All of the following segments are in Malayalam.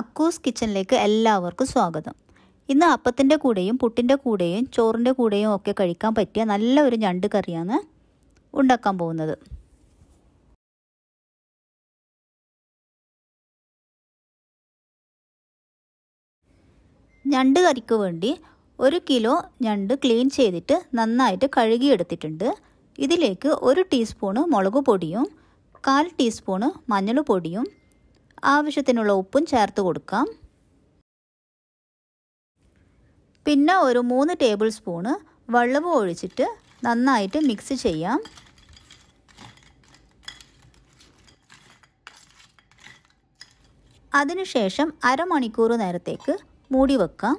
അക്കൂസ് കിച്ചണിലേക്ക് എല്ലാവർക്കും സ്വാഗതം ഇന്ന് അപ്പത്തിൻ്റെ കൂടെയും പുട്ടിൻ്റെ കൂടെയും ചോറിൻ്റെ കൂടെയും ഒക്കെ കഴിക്കാൻ പറ്റിയ നല്ല ഒരു ഞണ്ട് കറിയാണ് ഉണ്ടാക്കാൻ പോകുന്നത് ഞണ്ട് കറിക്ക് വേണ്ടി ഒരു കിലോ ഞണ്ട് ക്ലീൻ ചെയ്തിട്ട് നന്നായിട്ട് കഴുകിയെടുത്തിട്ടുണ്ട് ഇതിലേക്ക് ഒരു ടീസ്പൂണ് മുളക് പൊടിയും കാൽ ടീസ്പൂണ് മഞ്ഞൾ പൊടിയും ആവശ്യത്തിനുള്ള ഉപ്പും ചേർത്ത് കൊടുക്കാം പിന്നെ ഒരു മൂന്ന് ടേബിൾ സ്പൂണ് വെള്ളവും ഒഴിച്ചിട്ട് നന്നായിട്ട് മിക്സ് ചെയ്യാം അതിനുശേഷം അരമണിക്കൂർ നേരത്തേക്ക് മൂടി വെക്കാം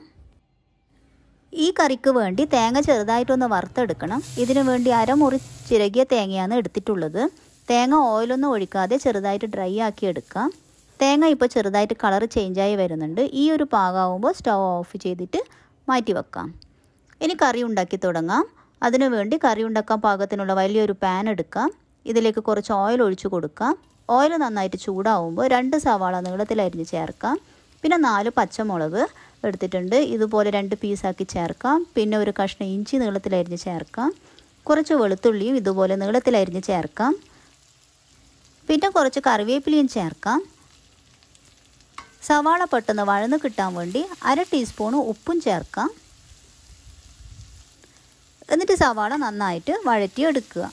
ഈ കറിക്ക് വേണ്ടി തേങ്ങ ചെറുതായിട്ടൊന്ന് വറുത്തെടുക്കണം ഇതിനു വേണ്ടി അരമുറി ചിരകിയ തേങ്ങയാണ് എടുത്തിട്ടുള്ളത് തേങ്ങ ഓയിലൊന്നും ഒഴിക്കാതെ ചെറുതായിട്ട് ഡ്രൈ ആക്കി എടുക്കാം തേങ്ങ ഇപ്പോൾ ചെറുതായിട്ട് കളർ ചേഞ്ചായി വരുന്നുണ്ട് ഈ ഒരു പാകമാകുമ്പോൾ സ്റ്റവ് ഓഫ് ചെയ്തിട്ട് മാറ്റി വെക്കാം ഇനി കറി ഉണ്ടാക്കി തുടങ്ങാം അതിനുവേണ്ടി കറി ഉണ്ടാക്കാൻ പാകത്തിനുള്ള വലിയൊരു പാൻ എടുക്കാം ഇതിലേക്ക് കുറച്ച് ഓയിൽ ഒഴിച്ചു കൊടുക്കാം ഓയിൽ നന്നായിട്ട് ചൂടാവുമ്പോൾ രണ്ട് സവാള നീളത്തിൽ അരിഞ്ഞ് ചേർക്കാം പിന്നെ നാല് പച്ചമുളക് എടുത്തിട്ടുണ്ട് ഇതുപോലെ രണ്ട് പീസാക്കി ചേർക്കാം പിന്നെ ഒരു കഷ്ണം ഇഞ്ചി നീളത്തിൽ അരിഞ്ഞ് ചേർക്കാം കുറച്ച് വെളുത്തുള്ളിയും ഇതുപോലെ നീളത്തിലരിഞ്ഞ് ചേർക്കാം പിന്നെ കുറച്ച് കറിവേപ്പിലയും ചേർക്കാം സവാള പെട്ടെന്ന് വഴന്ന് കിട്ടാൻ വേണ്ടി അര ടീസ്പൂൺ ഉപ്പും ചേർക്കാം എന്നിട്ട് സവാള നന്നായിട്ട് വഴറ്റിയെടുക്കുക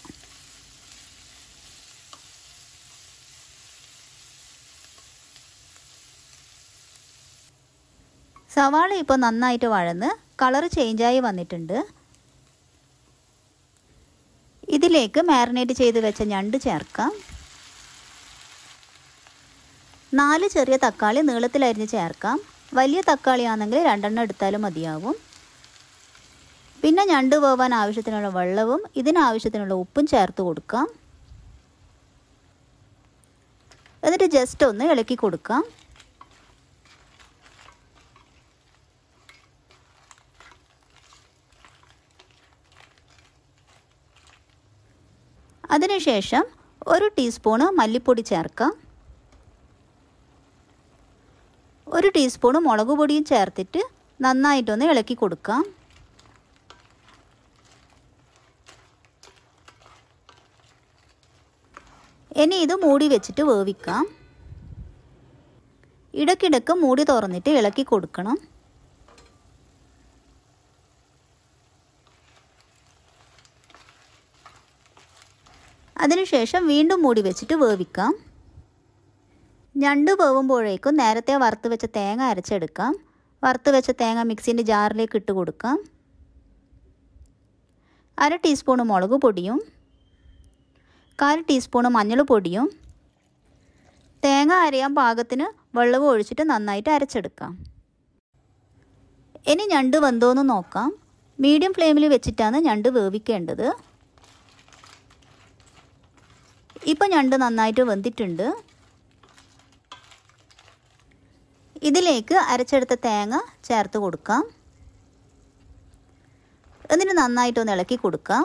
സവാള ഇപ്പോൾ നന്നായിട്ട് വഴന്ന് കളർ ചേഞ്ചായി വന്നിട്ടുണ്ട് ഇതിലേക്ക് മാരിനേറ്റ് ചെയ്ത് വെച്ച ഞണ്ട് ചേർക്കാം നാല് ചെറിയ തക്കാളി നീളത്തിലരിഞ്ഞ് ചേർക്കാം വലിയ തക്കാളിയാണെങ്കിൽ രണ്ടെണ്ണം എടുത്താലും മതിയാവും പിന്നെ ഞണ്ട് പോവാൻ ആവശ്യത്തിനുള്ള വെള്ളവും ഇതിനാവശ്യത്തിനുള്ള ഉപ്പും ചേർത്ത് കൊടുക്കാം എന്നിട്ട് ജസ്റ്റ് ഒന്ന് ഇളക്കി കൊടുക്കാം അതിനുശേഷം ഒരു ടീസ്പൂണ് മല്ലിപ്പൊടി ചേർക്കാം ഒരു ടീസ്പൂൺ മുളക് പൊടിയും ചേർത്തിട്ട് നന്നായിട്ടൊന്ന് ഇളക്കി കൊടുക്കാം ഇനി ഇത് മൂടി വെച്ചിട്ട് വേവിക്കാം ഇടയ്ക്കിടയ്ക്ക് മൂടി തുറന്നിട്ട് ഇളക്കി കൊടുക്കണം അതിനുശേഷം വീണ്ടും മൂടി വെച്ചിട്ട് വേവിക്കാം ഞണ്ട് പോകുമ്പോഴേക്കും നേരത്തെ വറുത്ത് വെച്ച തേങ്ങ അരച്ചെടുക്കാം വറുത്ത് വെച്ച തേങ്ങ മിക്സിൻ്റെ ജാറിലേക്ക് ഇട്ട് കൊടുക്കാം അര ടീസ്പൂൺ മുളക് പൊടിയും കാൽ ടീസ്പൂൺ മഞ്ഞൾ പൊടിയും തേങ്ങ അരയാൻ പാകത്തിന് വെള്ളവും ഒഴിച്ചിട്ട് നന്നായിട്ട് അരച്ചെടുക്കാം ഇനി ഞണ്ട് എന്ന് നോക്കാം മീഡിയം ഫ്ലെയിമിൽ വെച്ചിട്ടാണ് ഞണ്ട് വേവിക്കേണ്ടത് ഇപ്പം ഞണ്ട് നന്നായിട്ട് വെന്തിട്ടുണ്ട് ഇതിലേക്ക് അരച്ചെടുത്ത തേങ്ങ ചേർത്ത് കൊടുക്കാം എന്നിട്ട് നന്നായിട്ടൊന്ന് ഇളക്കി കൊടുക്കാം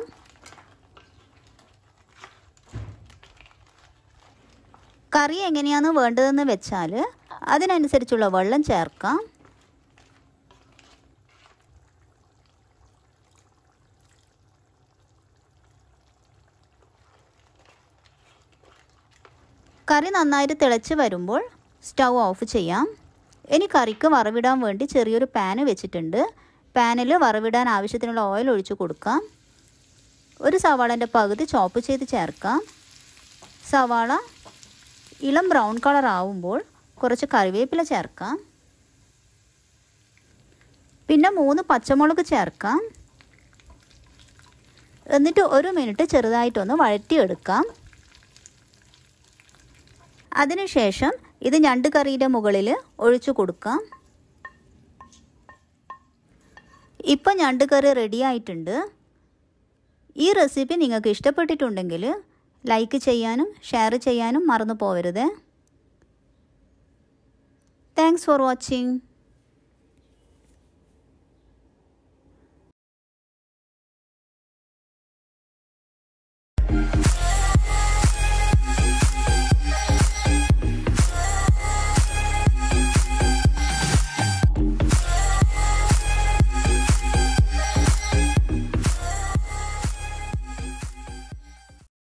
കറി എങ്ങനെയാണ് വേണ്ടതെന്ന് വെച്ചാൽ അതിനനുസരിച്ചുള്ള വെള്ളം ചേർക്കാം കറി നന്നായിട്ട് തിളച്ച് വരുമ്പോൾ സ്റ്റൗ ഓഫ് ചെയ്യാം ഇനി കറിക്ക് വറവിടാൻ വേണ്ടി ചെറിയൊരു പാന് വെച്ചിട്ടുണ്ട് പാനിൽ വറവിടാൻ ആവശ്യത്തിനുള്ള ഓയിൽ ഒഴിച്ച് കൊടുക്കാം ഒരു സവാളൻ്റെ പകുതി ചോപ്പ് ചെയ്ത് ചേർക്കാം സവാള ഇളം ബ്രൗൺ കളർ ആവുമ്പോൾ കുറച്ച് കറിവേപ്പില ചേർക്കാം പിന്നെ മൂന്ന് പച്ചമുളക് ചേർക്കാം എന്നിട്ട് ഒരു മിനിറ്റ് ചെറുതായിട്ടൊന്ന് വഴറ്റിയെടുക്കാം അതിനുശേഷം ഇത് ഞണ്ട് കറിയുടെ മുകളിൽ ഒഴിച്ചു കൊടുക്കാം ഇപ്പം ഞണ്ട് കറി റെഡി ആയിട്ടുണ്ട് ഈ റെസിപ്പി നിങ്ങൾക്ക് ഇഷ്ടപ്പെട്ടിട്ടുണ്ടെങ്കിൽ ലൈക്ക് ചെയ്യാനും ഷെയർ ചെയ്യാനും മറന്നു പോവരുത് താങ്ക്സ് ഫോർ വാച്ചിങ്